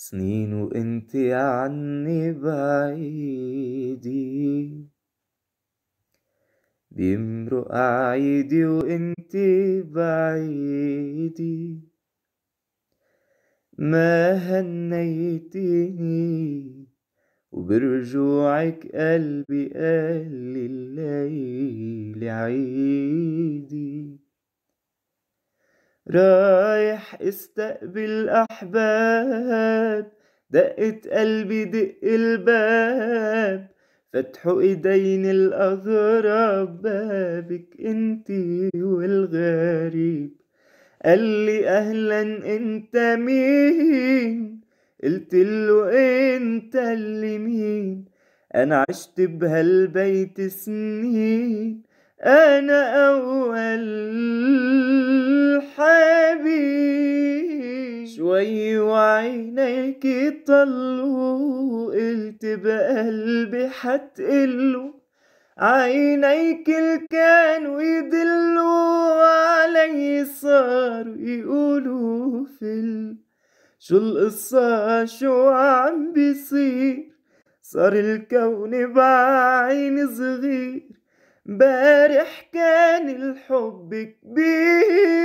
سنين وانت عني بعيدي بيمرق عيدي وانت بعيدي ما هنيتني وبرجوعك قلبي قال الليل عيدي رايح استقبل أحباب دقت قلبي دق الباب فتحوا ايدين الاغراب بابك انتي والغريب قال لي اهلا انت مين قلت له انت اللي مين انا عشت بهالبيت سنين انا اول شوي وعينيك طلوا قلت بقلبي حتقلوا عينيك اللي كانوا يدلوا علي صاروا يقولوا في شو القصة شو عم بيصير صار الكون بعين صغير بارح كان الحب كبير